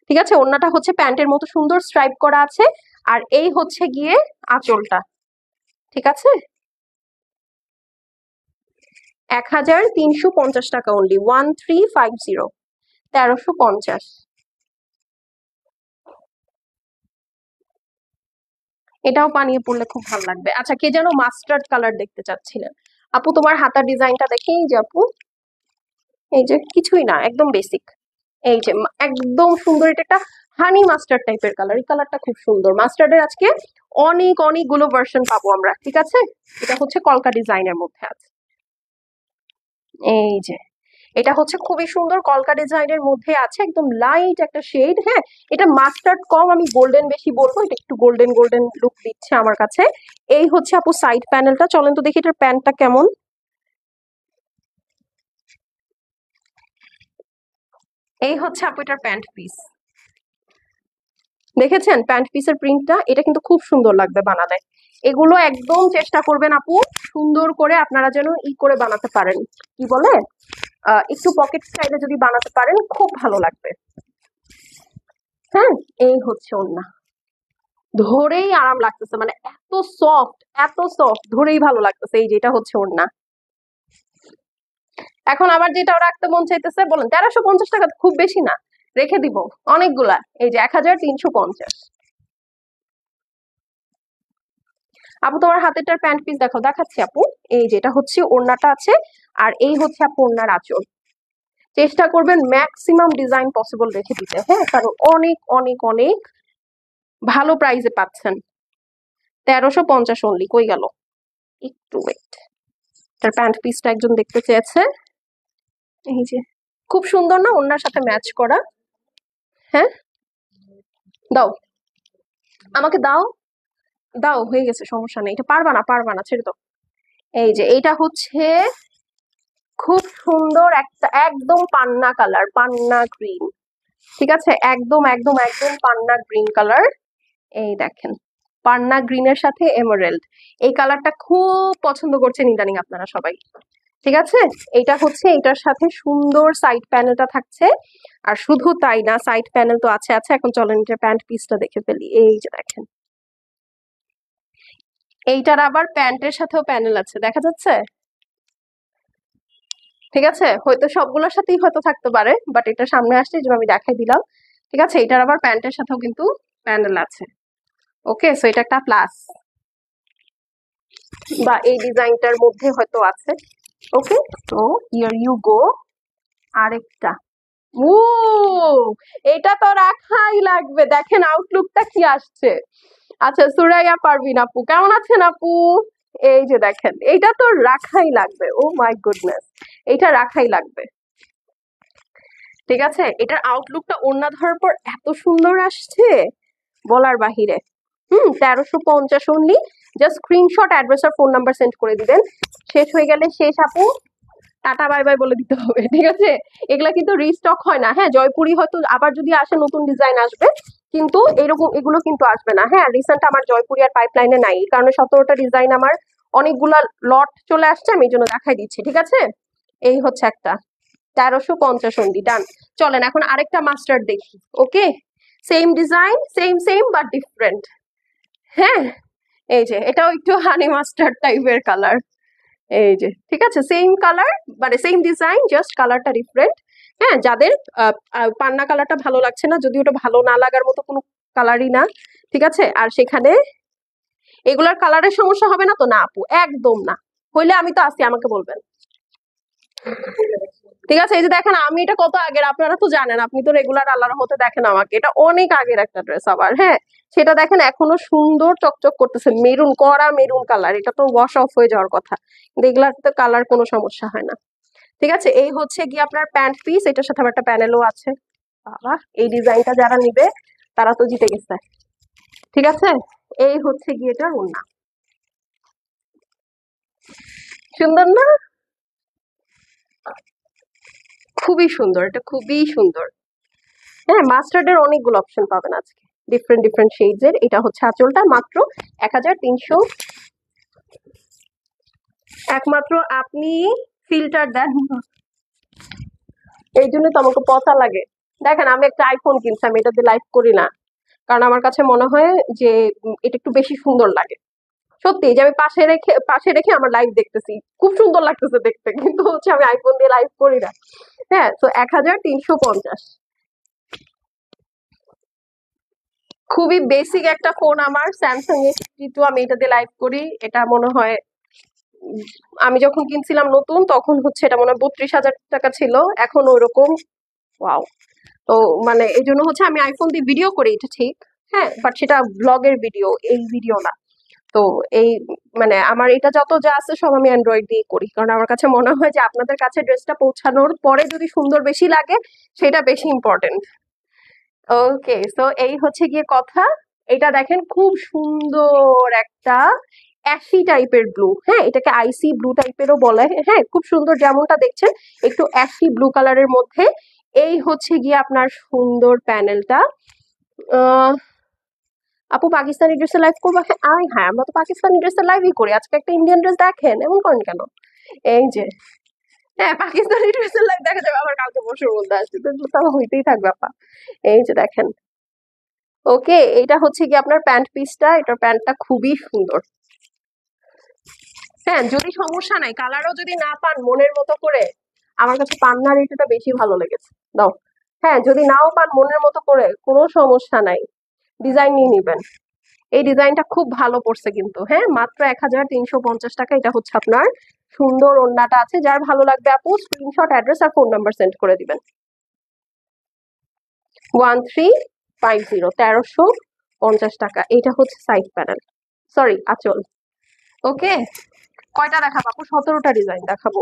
ঠিক আছে ওন্নাটা হচ্ছে প্যান্টের মতো সুন্দর স্ট্রাইপ করা আছে আর এই হচ্ছে গিয়ে আঁচলটা ঠিক আছে এক হাজার তিনশো পঞ্চাশ টাকা only one three five zero তেরোশো পঞ্চাশ এটাও পানিয়ে পড়লে খুব ভালো লাগবে আচ্ছা কে যেন মাস্টার্ড কালার দেখতে চাচ্ছিলেন আপু তোমার হাতার ডিজাইনটা দেখেই যে আপু এই যে কিছুই না একদম বেসিক এই যে একদম সুন্দর এটা একটা হানি মাস্টার্ড টাইপের কালার এই কালারটা খুব সুন্দর মাস্টার্ডের আজকে অনেক অনেকগুলো ভার্সন পাবো আমরা ঠিক আছে এটা হচ্ছে কলকা ডিজাইনের মধ্যে আছে এই যে এটা হচ্ছে খুবই সুন্দর কলকা ডিজাইনের মধ্যে আছে একদম লাইট একটা শেড হ্যাঁ এটা মাস্টার্ড কম আমি গোল্ডেন বেশি বলবো এটা একটু গোল্ডেন গোল্ডেন লুক দিচ্ছে আমার কাছে এই হচ্ছে আপু সাইড প্যানেলটা চলেন তো দেখি এটার প্যান্টটা কেমন এই হচ্ছে আপু এটার প্যান্ট পিস দেখেছেন প্যান্ট পিসের প্রিন্টটা এটা কিন্তু খুব সুন্দর লাগবে বানালে এগুলো একদম চেষ্টা করবেন আপু সুন্দর করে আপনারা যেন ই করে বানাতে পারেন কি বলে একটু পকেট স্টাইলে যদি বানাতে পারেন খুব ভালো লাগবে হ্যাঁ এই হচ্ছে ওন্না ধরেই আরাম লাগতেছে মানে এত সফট এত সফট ধরেই ভালো লাগতেছে এই যেটা হচ্ছে ওন্না এখন আবার যেটা রাখতে মন চাইতেছে বলেন তেরোশো পঞ্চাশ টাকা খুব বেশি না রেখে দিব অনেকগুলা এই যে এক হাজার তিনশো পঞ্চাশ আপু তোমার হাতেরটার প্যান্ট পিস দেখো দেখাচ্ছি আপু এই যেটা হচ্ছে ওড়নাটা আছে আর এই হচ্ছে আপু ওড়নার আঁচল চেষ্টা করবেন ম্যাক্সিমাম ডিজাইন পসিবল রেখে দিতে হ্যাঁ কারণ অনেক অনেক অনেক ভালো প্রাইজে পাচ্ছেন তেরোশো পঞ্চাশ অনলি কই গেল একটু ওয়েট তার প্যান্ট পিসটা একজন দেখতে চেয়েছে এই যে খুব সুন্দর না ওনার সাথে ম্যাচ করা হ্যাঁ দাও আমাকে দাও দাও হয়ে গেছে সমস্যা নেই এটা পারবা না পারবা না ছেড়ে দাও এই যে এইটা হচ্ছে খুব সুন্দর একটা একদম পান্না কালার পান্না গ্রিন ঠিক আছে একদম একদম একদম পান্না গ্রিন কালার এই দেখেন পান্না গ্রিনের সাথে এমোরেল্ড এই কালারটা খুব পছন্দ করছেন ইদানিং আপনারা সবাই ঠিক আছে এটা হচ্ছে এটার সাথে সুন্দর সাইড প্যানেলটা থাকছে আর শুধু তাই না সাইড প্যানেল তো আছে আছে এখন চলেন এটা প্যান্ট পিসটা দেখে ফেলি এই যে দেখেন এইটার আবার প্যান্টের সাথেও প্যানেল আছে দেখা যাচ্ছে ঠিক আছে হয়তো সবগুলোর সাথেই হয়তো থাকতে পারে বাট এটা সামনে আসছে যে আমি দেখাই দিলাম ঠিক আছে এটার আবার প্যান্টের সাথেও কিন্তু প্যানেল আছে ওকে সো এটা একটা প্লাস বা এই ডিজাইনটার মধ্যে হয়তো আছে ওকে তো ইয়ার ইউ গো আরেকটা ও এটা তো রাখাই লাগবে দেখেন আউটলুকটা কি আসছে আচ্ছা সুরাইয়া পারভিন আপু কেমন আছেন আপু এই যে দেখেন এটা তো রাখাই লাগবে ও মাই গুডনেস এটা রাখাই লাগবে ঠিক আছে এটার আউটলুকটা ওড়না ধরার পর এত সুন্দর আসছে বলার বাহিরে হুম তেরোশো পঞ্চাশ অনলি জাস্ট স্ক্রিনশট অ্যাড্রেস আর ফোন নাম্বার সেন্ড করে দিবেন শেষ হয়ে গেলে শেষ আপু টাটা বাই বাই বলে দিতে হবে ঠিক আছে এগুলা কিন্তু রিস্টক হয় না হ্যাঁ জয়পুরি হয়তো আবার যদি আসে নতুন ডিজাইন আসবে কিন্তু এরকম এগুলো কিন্তু আসবে না হ্যাঁ রিসেন্ট আমার জয়পুরি আর পাইপলাইনে নাই কারণ সতেরোটা ডিজাইন আমার অনেকগুলা লট চলে আসছে আমি এই জন্য দেখাই দিচ্ছি ঠিক আছে এই হচ্ছে একটা তেরোশো পঞ্চাশ অন্ডি ডান চলেন এখন আরেকটা মাস্টার দেখি okay same design same same but different হ্যাঁ এই যে এটাও একটু হানি মাস্টার টাইপের কালার এই যে ঠিক আছে সেম কালার মানে সেম ডিজাইন জাস্ট কালারটা ডিফারেন্ট হ্যাঁ যাদের পান্না কালারটা ভালো লাগছে না যদি ওটা ভালো না লাগার মতো কোনো কালারই না ঠিক আছে আর সেখানে এগুলার কালারের সমস্যা হবে না তো না আপু একদম না হইলে আমি তো আছি আমাকে বলবেন ঠিক আছে এই যে দেখেন আমি এটা কত আগের আপনারা তো জানেন আপনি তো রেগুলার আল্লাহর হতে দেখেন আমাকে এটা অনেক আগের একটা ড্রেস আবার হ্যাঁ সেটা দেখেন এখনো সুন্দর চকচক করতেছে মেরুন কড়া মেরুন কালার এটা তো ওয়াশ অফ হয়ে যাওয়ার কথা কিন্তু এগুলার তো কালার কোনো সমস্যা হয় না ঠিক আছে এই হচ্ছে গিয়ে আপনার প্যান্ট পিস এটার সাথে আমার একটা প্যানেলও আছে বাবা এই ডিজাইনটা যারা নিবে তারা তো জিতে গেছে ঠিক আছে এই হচ্ছে গিয়ে এটা ওনা সুন্দর না খুবই সুন্দর এটা খুবই সুন্দর হ্যাঁ মাস্টার্ডের অনেকগুলো অপশন পাবেন আজকে ডিফারেন্ট ডিফারেন্ট এর এটা হচ্ছে আঁচলটা মাত্র এক হাজার তিনশো একমাত্র আপনি ফিল্টার দেন এই জন্য তো আমাকে পচা লাগে দেখেন আমি একটা আইফোন কিনছি আমি এটাতে লাইভ করি না কারণ আমার কাছে মনে হয় যে এটা একটু বেশি সুন্দর লাগে সত্যি যে আমি পাশে রেখে পাশে রেখে আমার লাইভ দেখতেছি খুব সুন্দর লাগতেছে দেখতে কিন্তু হচ্ছে আমি আইফোন দিয়ে লাইভ করি না হ্যাঁ তো এক হাজার তিনশো পঞ্চাশ খুবই বেসিক একটা ফোন আমার স্যামসাং এর কিন্তু আমি এটাতে লাইভ করি এটা মনে হয় আমি যখন কিনছিলাম নতুন তখন হচ্ছে এটা মনে হয় বত্রিশ হাজার টাকা ছিল এখন ওইরকম ওয়াও তো মানে এই জন্য হচ্ছে আমি আইফোন দিয়ে ভিডিও করি এটা ঠিক হ্যাঁ বাট সেটা ব্লগের ভিডিও এই ভিডিও না তো এই মানে আমার এটা যত যা আছে সব আমি অ্যান্ড্রয়েড দিয়ে করি কারণ আমার কাছে মনে হয় যে আপনাদের কাছে ড্রেসটা পৌঁছানোর পরে যদি সুন্দর বেশি লাগে সেটা বেশি ইম্পর্টেন্ট ওকে তো এই হচ্ছে গিয়ে কথা এটা দেখেন খুব সুন্দর একটা অ্যাসি টাইপের ব্লু হ্যাঁ এটাকে আইসি ব্লু টাইপেরও বলে হ্যাঁ খুব সুন্দর যেমনটা দেখছেন একটু অ্যাসি ব্লু কালারের মধ্যে এই হচ্ছে গিয়ে আপনার সুন্দর প্যানেলটা আপু পাকিস্তানি ড্রেসে লাইভ করবো হ্যাঁ হ্যাঁ আমরা তো পাকিস্তানি ড্রেসে লাইভই করি আজকে একটা ইন্ডিয়ান ড্রেস দেখেন এমন করেন কেন এই যে হ্যাঁ পাকিস্তানি ড্রেসের লাইভ দেখা যাবে আবার কালকে পরশু বলতে আসছে তো হইতেই থাকবে ব্যাপার এই যে দেখেন ওকে এটা হচ্ছে কি আপনার প্যান্ট পিসটা এটার প্যান্টটা খুবই সুন্দর হ্যাঁ যদি সমস্যা নাই কালারও যদি না পান মনের মতো করে আমার কাছে পান্নার এটাটা বেশি ভালো লেগেছে দাও হ্যাঁ যদি নাও পান মনের মতো করে কোনো সমস্যা নাই ডিজাইন নিয়ে নিবেন এই ডিজাইনটা খুব ভালো পড়ছে কিন্তু হ্যাঁ মাত্র এক হাজার তিনশো পঞ্চাশ টাকা এটা হচ্ছে আপনার সুন্দর ওড়নাটা আছে যার ভালো লাগবে আপু স্ক্রিনশট অ্যাড্রেস আর ফোন নাম্বার সেন্ড করে দিবেন ওয়ান থ্রি ফাইভ জিরো তেরোশো পঞ্চাশ টাকা এটা হচ্ছে সাইড প্যানেল সরি আচল ওকে কয়টা দেখাবো আপু সতেরোটা ডিজাইন দেখাবো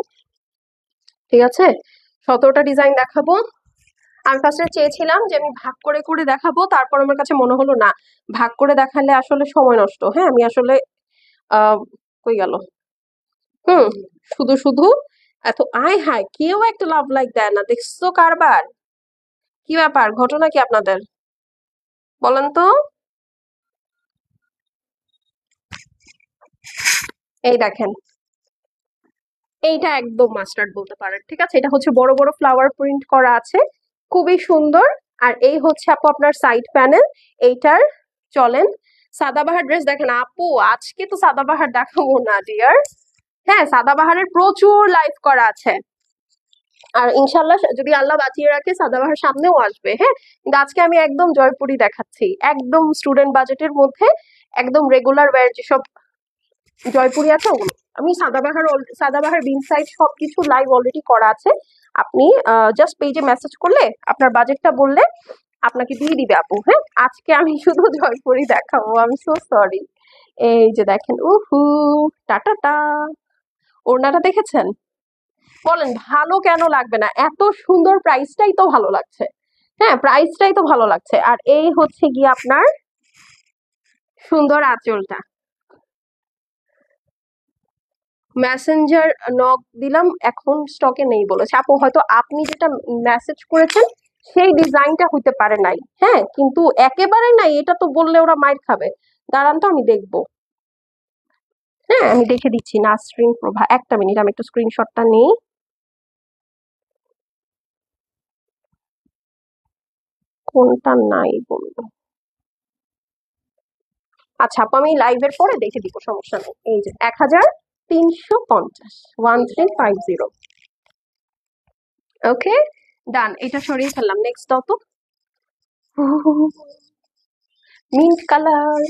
ঠিক আছে সতেরোটা ডিজাইন দেখাবো আমি ফার্স্টে চেয়েছিলাম যে আমি ভাগ করে করে দেখাবো তারপর আমার কাছে মনে হলো না ভাগ করে দেখালে আসলে সময় নষ্ট হ্যাঁ আমি আসলে কই গেল হুম শুধু শুধু এত আয় হায় কেউ একটা লাভ লাইক দেয় না দেখছো কারবার কি ব্যাপার ঘটনা কি আপনাদের বলেন তো এই দেখেন এইটা একদম মাস্টার্ড বলতে পারেন ঠিক আছে এটা হচ্ছে বড় বড় ফ্লাওয়ার প্রিন্ট করা আছে খুবই সুন্দর আর এই হচ্ছে আপু আপনার সাইড প্যানেল এইটার চলেন সাদাবাহার ড্রেস দেখেন আপু আজকে তো সাদাবাহার দেখাবো না ডিয়ার হ্যাঁ সাদাবাহারের প্রচুর লাইভ করা আছে আর ইনশাল্লাহ যদি আল্লাহ বাঁচিয়ে রাখে সাদাবাহার সামনেও আসবে হ্যাঁ কিন্তু আজকে আমি একদম জয়পুরি দেখাচ্ছি একদম স্টুডেন্ট বাজেটের মধ্যে একদম রেগুলার ওয়ার যেসব জয়পুরি আছে ওগুলো আমি সাদাবাহার সাদাবাহার বিন সাইড সবকিছু লাইভ অলরেডি করা আছে আপনি জাস্ট পেজে মেসেজ করলে আপনার বাজেটটা বললে আপনাকে দিয়ে দিবে আপু হ্যাঁ আজকে আমি শুধু জয়পুরি দেখাবো আমি সো সরি এই যে দেখেন উহু টাটা টা ওড়নাটা দেখেছেন বলেন ভালো কেন লাগবে না এত সুন্দর প্রাইসটাই তো ভালো লাগছে হ্যাঁ প্রাইসটাই তো ভালো লাগছে আর এই হচ্ছে গিয়ে আপনার সুন্দর আঁচলটা মেসেঞ্জার নক দিলাম এখন স্টকে নেই বলেছে আপু হয়তো আপনি যেটা মেসেজ করেছেন সেই ডিজাইনটা হইতে পারে নাই হ্যাঁ কিন্তু একেবারে নাই এটা তো বললে ওরা মাইর খাবে দাঁড়ান তো আমি দেখবো হ্যাঁ আমি দেখে দিচ্ছি নাসরিন প্রভা একটা মিনিট আমি একটু স্ক্রিনশটটা নেই কোনটা নাই বলবো আচ্ছা আপু আমি লাইভের পরে দেখে দিব সমস্যা নেই এই যে এক হাজার তিনশো পঞ্চাশ one three five zero okay done এটা সরিয়ে ফেললাম নেক্সট দাও মিন্ট কালার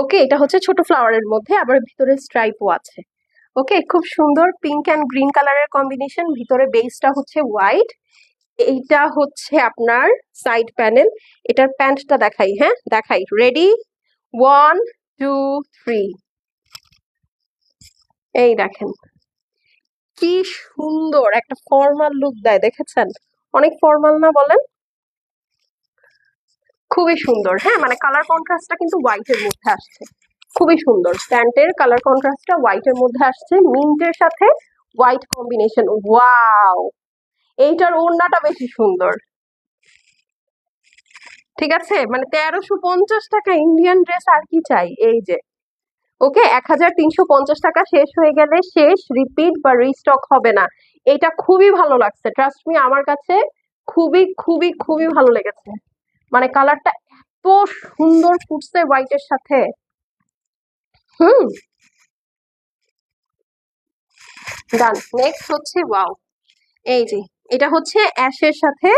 ওকে এটা হচ্ছে ছোট ফ্লাওয়ারের মধ্যে আবার ভিতরে স্ট্রাইপও আছে ওকে খুব সুন্দর পিঙ্ক অ্যান্ড গ্রিন কালারের কম্বিনেশন ভিতরে বেসটা হচ্ছে হোয়াইট এইটা হচ্ছে আপনার সাইড প্যানেল এটার প্যান্টটা দেখাই হ্যাঁ দেখাই রেডি ওয়ান টু থ্রি এই দেখেন কি সুন্দর একটা ফর্মাল লুক দেয় দেখেছেন অনেক ফর্মাল না বলেন খুবই সুন্দর হ্যাঁ মানে কালার কন্ট্রাস্টটা কিন্তু হোয়াইটের মধ্যে আসছে খুবই সুন্দর প্যান্টের কালার কন্ট্রাস্টটা হোয়াইটের মধ্যে আসছে মিন্টের সাথে হোয়াইট কম্বিনেশন ওয়াও এইটার ওড়নাটা বেশি সুন্দর ঠিক আছে মানে তেরোশো পঞ্চাশ টাকা ইন্ডিয়ান ড্রেস আর কি চাই এই যে ওকে এক হাজার তিনশো পঞ্চাশ টাকা শেষ হয়ে গেলে শেষ রিপিট বা রিস্টক হবে না এটা খুবই ভালো লাগছে ট্রাস্ট মি আমার কাছে খুবই খুবই খুবই ভালো লেগেছে মানে কালারটা এত সুন্দর ফুটছে হোয়াইটের সাথে হুম ডান নেক্সট হচ্ছে ওয়াও এই যে এটা হচ্ছে অ্যাশের সাথে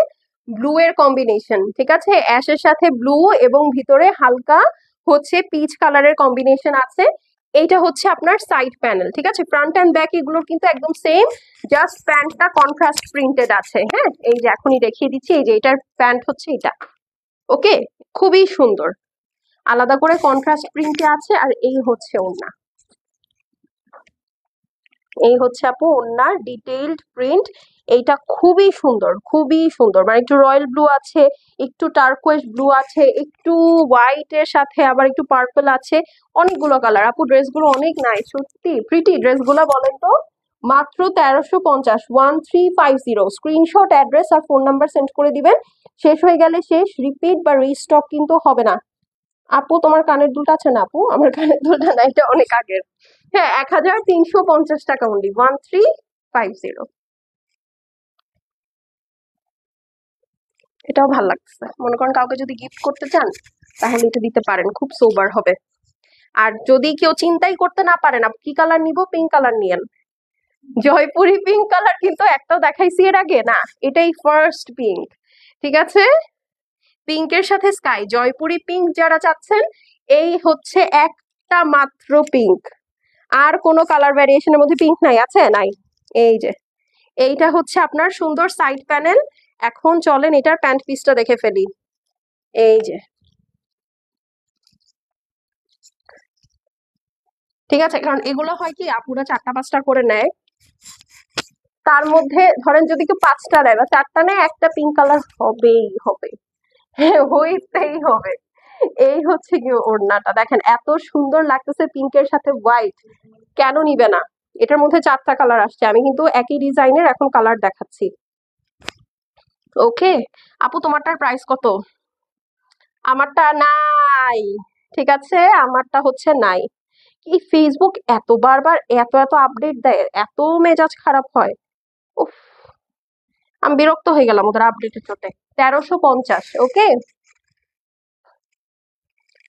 ব্লু এর কম্বিনেশন ঠিক আছে অ্যাশের সাথে ব্লু এবং ভিতরে হালকা হচ্ছে পিচ কালারের কম্বিনেশন আছে এইটা হচ্ছে আপনার সাইড প্যানেল ঠিক আছে ফ্রন্ট অ্যান্ড ব্যাক এগুলোর কিন্তু একদম সেম জাস্ট প্যান্টটা কন্ট্রাস্ট প্রিন্টেড আছে হ্যাঁ এই যে এখনই দেখিয়ে দিচ্ছি এই যে এটার প্যান্ট হচ্ছে এটা ওকে খুবই সুন্দর আলাদা করে কন্ট্রাস্ট প্রিন্টে আছে আর এই হচ্ছে ওনা এই হচ্ছে আপু ওনার ডিটেইলড প্রিন্ট এইটা খুবই সুন্দর খুবই সুন্দর মানে একটু রয়্যাল ব্লু আছে একটু টার্কোয়েস ব্লু আছে একটু হোয়াইট এর সাথে আবার একটু পার্পল আছে অনেকগুলো কালার আপু ড্রেসগুলো অনেক নাই সত্যি প্রিটি ড্রেসগুলো বলেন তো মাত্র তেরোশো পঞ্চাশ one three five zero screenshot address আর ফোন নাম্বার সেন্ড করে দিবেন শেষ হয়ে গেলে শেষ রিপিট বা রিস্টক কিন্তু হবে না আপু তোমার কানের দুলটা আছে না আপু আমার কানের দুলটা না এটা অনেক আগের হ্যাঁ এক হাজার তিনশো পঞ্চাশ টাকা only one three five zero এটাও ভাল লাগছে মনে করেন কাউকে যদি গিফট করতে চান তাহলে এটা দিতে পারেন খুব সোবার হবে আর যদি কেউ চিন্তাই করতে না পারেন আপনি কি কালার নিব পিঙ্ক কালার নিয়েন জয়পুরি পিঙ্ক কালার কিন্তু একটাও দেখাইছি এর আগে না এটাই ফার্স্ট পিঙ্ক ঠিক আছে পিঙ্কের সাথে স্কাই জয়পুরি পিঙ্ক যারা চাচ্ছেন এই হচ্ছে একটা মাত্র পিঙ্ক আর কোনো কালার ভ্যারিয়েশনের মধ্যে পিঙ্ক নাই আছে নাই এই যে এইটা হচ্ছে আপনার সুন্দর সাইড প্যানেল এখন চলেন এটার প্যান্ট পিসটা দেখে ফেলি এই যে ঠিক আছে কারণ এগুলো হয় কি আপুরা চারটা পাঁচটা করে নেয় তার মধ্যে ধরেন যদি কেউ পাঁচটা নেয় বা চারটা নেয় একটা পিঙ্ক কালার হবেই হবে হ্যাঁ হইতেই হবে এই হচ্ছে কি ওড়নাটা দেখেন এত সুন্দর লাগতেছে পিঙ্কের সাথে হোয়াইট কেন নিবে না এটার মধ্যে চারটা কালার আসছে আমি কিন্তু একই ডিজাইনের এখন কালার দেখাচ্ছি ওকে আপু তোমারটার প্রাইস কত আমারটা নাই ঠিক আছে আমারটা হচ্ছে নাই এই ফেসবুক এত বারবার এত এত আপডেট দেয় এত মেজাজ খারাপ হয় আমি বিরক্ত হয়ে গেলাম ওদের আপডেটের চোটে তেরোশো পঞ্চাশ ওকে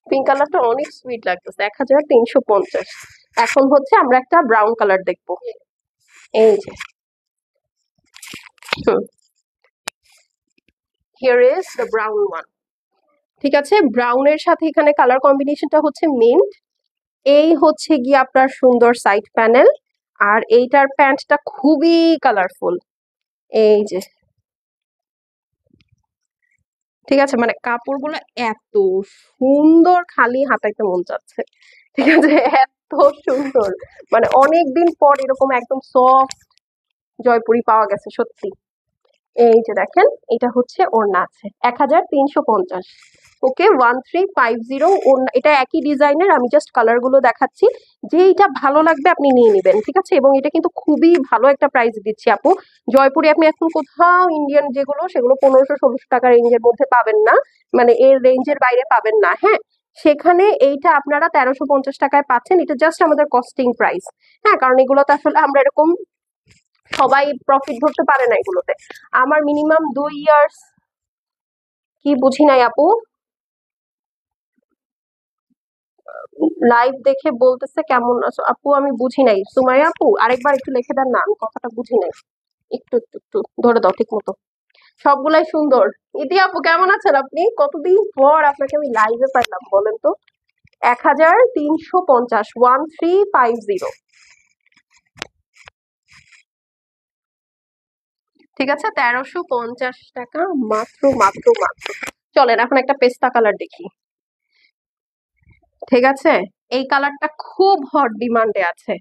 পিঙ্ক কালারটা অনেক সুইট লাগতেছে এক হাজার তিনশো পঞ্চাশ এখন হচ্ছে আমরা একটা ব্রাউন কালার দেখবো এই যে here is the brown one ঠিক আছে ব্রাউনের সাথে এখানে কালার কম্বিনেশনটা হচ্ছে মিন্ট এই হচ্ছে গিয়ে আপনার সুন্দর সাইড প্যানেল আর এইটার প্যান্টটা খুবই কালারফুল এই যে ঠিক আছে মানে কাপড়গুলো এত সুন্দর খালি হাতাইতে মন যাচ্ছে ঠিক আছে এত সুন্দর মানে অনেকদিন পর এরকম একদম সফট জয়পুরি পাওয়া গেছে সত্যি এই যে দেখেন এটা হচ্ছে ওড়না আছে এক হাজার তিনশো পঞ্চাশ okay one three five zero এটা একই ডিজাইনের আমি জাস্ট কালারগুলো দেখাচ্ছি যে এটা ভালো লাগবে আপনি নিয়ে নেবেন ঠিক আছে এবং এটা কিন্তু খুবই ভালো একটা প্রাইস দিচ্ছি আপু জয়পুরে আপনি এখন কোথাও ইন্ডিয়ান যেগুলো সেগুলো পনেরোশো ষোলোশো টাকা রেঞ্জের মধ্যে পাবেন না মানে এর রেঞ্জের বাইরে পাবেন না হ্যাঁ সেখানে এইটা আপনারা তেরোশো পঞ্চাশ টাকায় পাচ্ছেন এটা জাস্ট আমাদের কস্টিং প্রাইস হ্যাঁ কারণ এগুলো তো আসলে আমরা এরকম সবাই প্রফিট ধরতে পারে না এগুলোতে আমার মিনিমাম দুই ইয়ার্স কি বুঝি নাই আপু লাইভ দেখে বলতেছে কেমন আছো আপু আমি বুঝি নাই সুমাই আপু আরেকবার একটু লিখে দেন না কথাটা বুঝি নাই একটু একটু একটু ধরে দাও ঠিক মতো সবগুলাই সুন্দর ইতি আপু কেমন আছেন আপনি কতদিন পর আপনাকে আমি লাইভে পাইলাম বলেন তো এক হাজার তিনশো পঞ্চাশ ওয়ান থ্রি ফাইভ জিরো ঠিক আছে তেরোশো পঞ্চাশ টাকা মাত্র মাত্র মাত্র চলেন এখন একটা পেস্তা কালার দেখি ঠিক আছে এই কালারটা খুব হট ডিমান্ডে আছে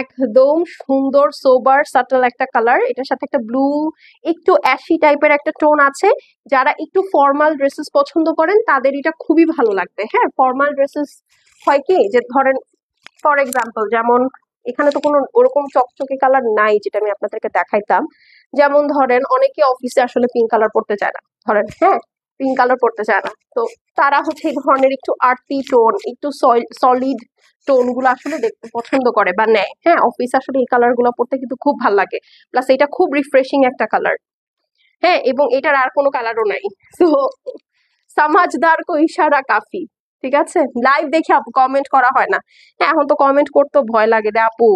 একদম সুন্দর সোবার সাটল একটা কালার এটার সাথে একটা ব্লু একটু অ্যাশি টাইপের একটা টোন আছে যারা একটু ফর্মাল ড্রেসেস পছন্দ করেন তাদের এটা খুবই ভালো লাগবে হ্যাঁ ফর্মাল ড্রেসেস হয় কি যে ধরেন ফর এক্সাম্পল যেমন এখানে তো কোনো ওরকম চকচকে কালার নাই যেটা আমি আপনাদেরকে দেখাইতাম যেমন ধরেন অনেকে অফিসে আসলে পিঙ্ক কালার পরতে চায় না ধরেন হ্যাঁ পিঙ্ক কালার পড়তে চায় না তো তারা হচ্ছে এই ধরনের একটু আর্তি টোন একটু সলিড টোন গুলো আসলে দেখতে পছন্দ করে বা নেয় হ্যাঁ অফিস আসলে এই কালার গুলো পড়তে কিন্তু খুব ভালো লাগে প্লাস এটা খুব রিফ্রেশিং একটা কালার হ্যাঁ এবং এটার আর কোনো কালারও নাই তো সমাজদার কো ইশারা কাফি ঠিক আছে লাইভ দেখে আপু কমেন্ট করা হয় না হ্যাঁ এখন তো কমেন্ট করতে ভয় লাগে দে আপু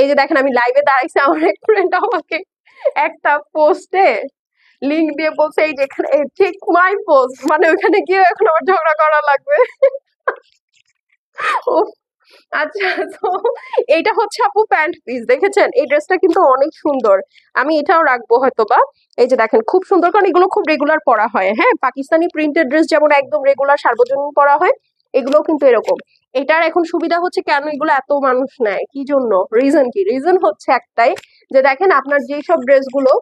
এই যে দেখেন আমি লাইভে দাঁড়াইছি আমার এক ফ্রেন্ড আমাকে একটা পোস্টে লিঙ্ক দিয়ে বলছে এই যে এখানে ঠিক মাই পোস্ট মানে ওখানে গিয়ে এখন আবার ঝগড়া করা লাগবে ও আচ্ছা তো এইটা হচ্ছে আপু প্যান্ট পিস দেখেছেন এই ড্রেসটা কিন্তু অনেক সুন্দর আমি এটাও রাখবো হয়তো বা এই যে দেখেন খুব সুন্দর কারণ এগুলো খুব রেগুলার পরা হয় হ্যাঁ পাকিস্তানি প্রিন্টেড ড্রেস যেমন একদম রেগুলার সার্বজনীন পরা হয় এগুলো কিন্তু এরকম এটার এখন সুবিধা হচ্ছে কেন এগুলো এত মানুষ নেয় কি জন্য রিজন কি রিজন হচ্ছে একটাই যে দেখেন আপনার যেই সব ড্রেসগুলো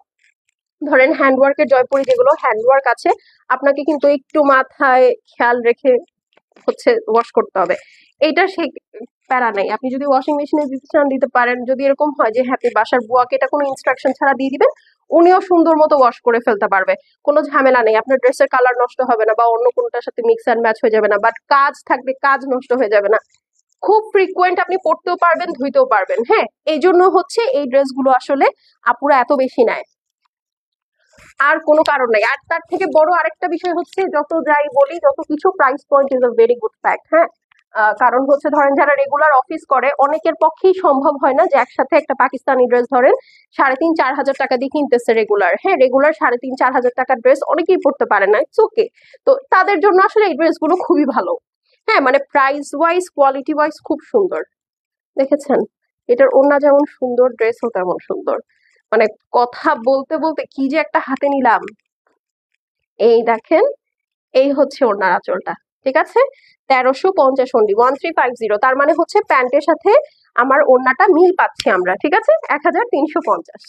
ধরেন হ্যান্ডওয়ার্কের জয়পুরি যেগুলো হ্যান্ডওয়ার্ক আছে আপনাকে কিন্তু একটু মাথায় খেয়াল রেখে হচ্ছে ওয়াশ করতে হবে এইটা সে প্যারা নাই আপনি যদি ওয়াশিং মেশিনে ডিসিশন দিতে পারেন যদি এরকম হয় যে হ্যাঁ বাসার বুয়াকে এটা কোনো ইনস্ট্রাকশন ছাড়া দিয়ে দিবেন উনিও সুন্দর মতো ওয়াশ করে ফেলতে পারবে কোনো ঝামেলা নেই আপনার ড্রেসের কালার নষ্ট হবে না বা অন্য কোনোটার সাথে মিক্স অ্যান্ড ম্যাচ হয়ে যাবে না বাট কাজ থাকবে কাজ নষ্ট হয়ে যাবে না খুব ফ্রিকুয়েন্ট আপনি পড়তেও পারবেন ধুইতেও পারবেন হ্যাঁ এই জন্য হচ্ছে এই ড্রেসগুলো আসলে আপুরা এত বেশি নেয় আর কোনো কারণ নাই আর তার থেকে বড় আরেকটা বিষয় হচ্ছে যত যাই বলি যত কিছু price point is a very good fact হ্যাঁ কারণ হচ্ছে ধরেন যারা রেগুলার অফিস করে অনেকের পক্ষেই সম্ভব হয় না যে একসাথে একটা পাকিস্তানি ড্রেস ধরেন সাড়ে তিন চার হাজার টাকা দিয়ে কিনতেছে রেগুলার হ্যাঁ রেগুলার সাড়ে তিন চার হাজার টাকার ড্রেস অনেকেই পড়তে পারে না ইটস ওকে তো তাদের জন্য আসলে এই ড্রেস গুলো খুবই ভালো হ্যাঁ মানে প্রাইস ওয়াইজ কোয়ালিটি ওয়াইজ খুব সুন্দর দেখেছেন এটার অন্য যেমন সুন্দর ড্রেসও তেমন সুন্দর মানে কথা বলতে বলতে কি যে একটা হাতে নিলাম এই দেখেন এই হচ্ছে ওড়নার আঁচলটা ঠিক আছে তেরোশো পঞ্চাশ only one three five zero তার মানে হচ্ছে প্যান্টের সাথে আমার ওড়নাটা মিল পাচ্ছি আমরা ঠিক আছে এক হাজার তিনশো পঞ্চাশ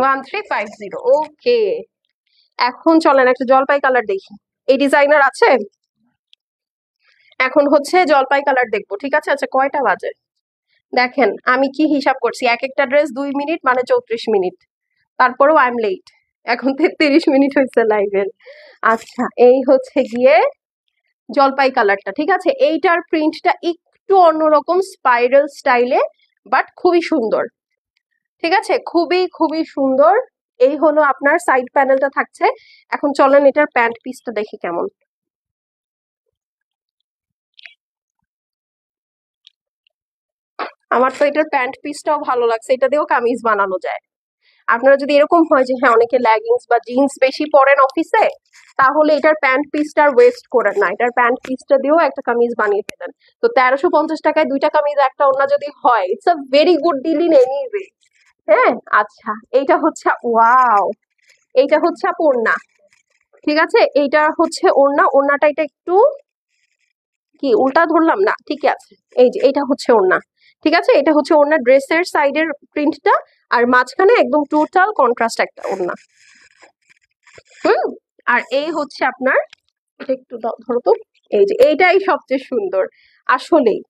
one three five zero okay এখন চলেন একটা জলপাই কালার দেখি এই ডিজাইনার আছে এখন হচ্ছে জলপাই কালার দেখবো ঠিক আছে আচ্ছা কয়টা বাজে দেখেন আমি কি হিসাব করছি এক একটা ড্রেস দুই মিনিট মানে চৌত্রিশ মিনিট তারপরেও আই এম লেট এখন তেত্রিশ মিনিট হয়েছে লাইভের আচ্ছা এই হচ্ছে গিয়ে জলপাই কালারটা ঠিক আছে এইটার প্রিন্টটা একটু অন্যরকম স্পাইরাল স্টাইলে বাট খুবই সুন্দর ঠিক আছে খুবই খুবই সুন্দর এই হলো আপনার সাইড প্যানেলটা থাকছে এখন চলেন এটার প্যান্ট পিসটা দেখি কেমন আমার তো এটার প্যান্ট পিসটাও ভালো লাগছে এটা দিয়েও কামিজ বানানো যায় আপনারা যদি এরকম হয় যে হ্যাঁ অনেকে লেগিংস বা জিন্স বেশি পরেন অফিসে তাহলে এটার প্যান্ট পিসটার ওয়েস্ট করেন না এটার প্যান্ট পিসটা দিয়েও একটা কামিজ বানিয়ে ফেলেন তো তেরোশো পঞ্চাশ টাকায় দুইটা কামিজ একটা অন্য যদি হয় it's a very good deal in any way হ্যাঁ আচ্ছা এইটা হচ্ছে ওয়াও এইটা হচ্ছে আপু ওড়না ঠিক আছে এইটা হচ্ছে ওড়না ওড়নাটা এটা একটু কি উল্টা ধরলাম না ঠিক আছে এই যে এইটা হচ্ছে ওড়না ঠিক আছে এটা হচ্ছে ওনার ড্রেসের সাইডের প্রিন্টটা আর মাঝখানে একদম টোটাল কন্ট্রাস্ট একটা ওনা হুম আর এই হচ্ছে আপনার একটু ধরো তো এই যে এইটাই সবচেয়ে সুন্দর আসলেই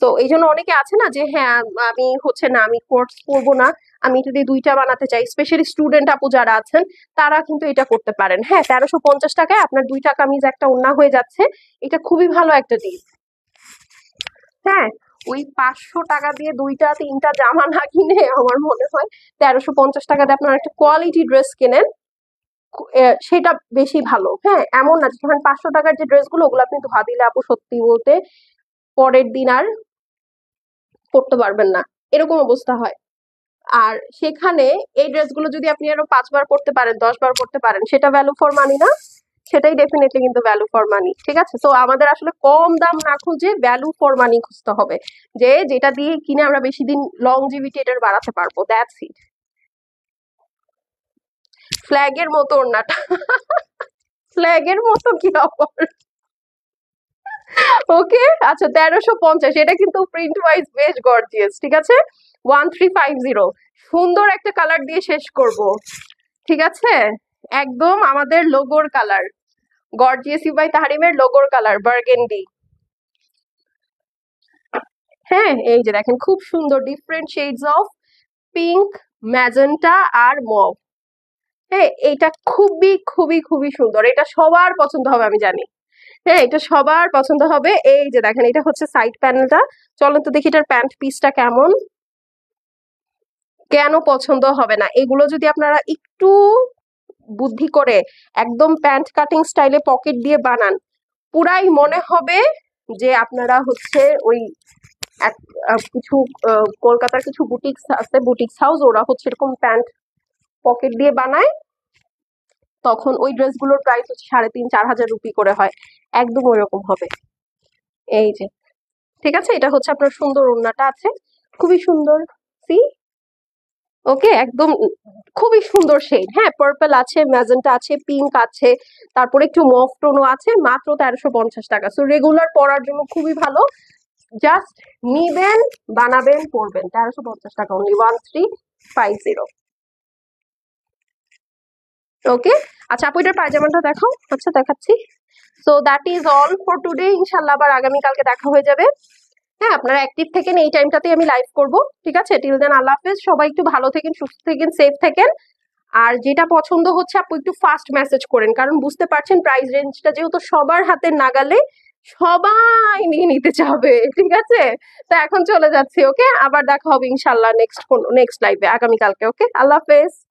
তো এই জন্য অনেকে আছে না যে হ্যাঁ আমি হচ্ছে না আমি কোর্স করবো না আমি এটা দিয়ে দুইটা বানাতে চাই স্পেশালি স্টুডেন্ট আপু যারা আছেন তারা কিন্তু এটা করতে পারেন হ্যাঁ তেরোশো পঞ্চাশ টাকায় আপনার দুইটা কামিজ একটা ওনা হয়ে যাচ্ছে এটা খুবই ভালো একটা দিন হ্যাঁ ওই পাঁচশো টাকা দিয়ে দুইটা তিনটা জামা না কিনে আমার মনে হয় তেরোশো পঞ্চাশ টাকা দিয়ে আপনারা একটা কোয়ালিটি ড্রেস কেনেন সেটা বেশি ভালো হ্যাঁ এমন না যেখানে পাঁচশো টাকার যে ড্রেসগুলো ওগুলো আপনি ধোয়া দিলে আপু সত্যি বলতে পরের দিন আর পড়তে পারবেন না এরকম অবস্থা হয় আর সেখানে এই ড্রেসগুলো যদি আপনি আরো পাঁচবার পড়তে পারেন দশবার পড়তে পারেন সেটা ভ্যালু ফর মানি না সেটাই ডেফিনেটলি কিন্তু ভ্যালু ফর মানি ঠিক আছে সো আমাদের আসলে কম দাম না খুঁজে ভ্যালু ফর মানি খুঁজতে হবে যে যেটা দিয়ে কিনে আমরা বেশি দিন লংজিভিটি এটার বাড়াতে পারবো দ্যাটস ইট ফ্ল্যাগের মতো ওড়নাটা ফ্ল্যাগের মতো কি অপর ওকে আচ্ছা তেরোশো পঞ্চাশ এটা কিন্তু প্রিন্ট ওয়াইজ বেশ গর্জিয়াস ঠিক আছে ওয়ান থ্রি ফাইভ জিরো সুন্দর একটা কালার দিয়ে শেষ করব ঠিক আছে একদম আমাদের লোগোর কালার গর্জিয়াসি বাই তাহারিমের লোগোর কালার বার্গেন্ডি হ্যাঁ এই যে দেখেন খুব সুন্দর different shades of pink magenta আর মভ হ্যাঁ এটা খুবই খুবই খুবই সুন্দর এটা সবার পছন্দ হবে আমি জানি হ্যাঁ এটা সবার পছন্দ হবে এই যে দেখেন এটা হচ্ছে সাইড প্যানেলটা চলুন তো দেখি এটার প্যান্ট পিসটা কেমন কেন পছন্দ হবে না এগুলো যদি আপনারা একটু বুদ্ধি করে একদম প্যান্ট কাটিং স্টাইলে পকেট দিয়ে বানান পুরাই মনে হবে যে আপনারা হচ্ছে ওই এক কিছু কলকাতার কিছু বুটিক্স আছে বুটিক্স হাউস ওরা হচ্ছে এরকম প্যান্ট পকেট দিয়ে বানায় তখন ওই ড্রেসগুলোর প্রাইস হচ্ছে সাড়ে তিন চার হাজার রুপি করে হয় একদম ওইরকম হবে এই যে ঠিক আছে এটা হচ্ছে আপনার সুন্দর ওড়নাটা আছে খুবই সুন্দর সি ওকে একদম খুবই সুন্দর শেড হ্যাঁ পার্পল আছে ম্যাজেন্টা আছে পিঙ্ক আছে তারপরে একটু মফ টোনও আছে মাত্র তেরোশো পঞ্চাশ টাকা সো রেগুলার পরার জন্য খুবই ভালো জাস্ট নিবেন বানাবেন পরবেন তেরোশো পঞ্চাশ টাকা only one three five zero okay আচ্ছা আপু এটার পায়জামাটা দেখো আচ্ছা দেখাচ্ছি so that is all for today ইনশাল্লাহ আবার আগামীকালকে দেখা হয়ে যাবে হ্যাঁ আপনারা অ্যাক্টিভ থাকেন এই টাইমটাতে আমি লাইভ করব ঠিক আছে টিল দেন আল্লাহ হাফেজ সবাই একটু ভালো থাকেন সুস্থ থাকেন সেফ থাকেন আর যেটা পছন্দ হচ্ছে আপনি একটু ফাস্ট মেসেজ করেন কারণ বুঝতে পারছেন প্রাইস রেঞ্জটা যেহেতু সবার হাতে নাগালে সবাই নিয়ে নিতে চাবে ঠিক আছে তো এখন চলে যাচ্ছি ওকে আবার দেখা হবে ইনশাল্লাহ নেক্সট কোন নেক্সট লাইভে আগামীকালকে ওকে আল্লাহ হাফেজ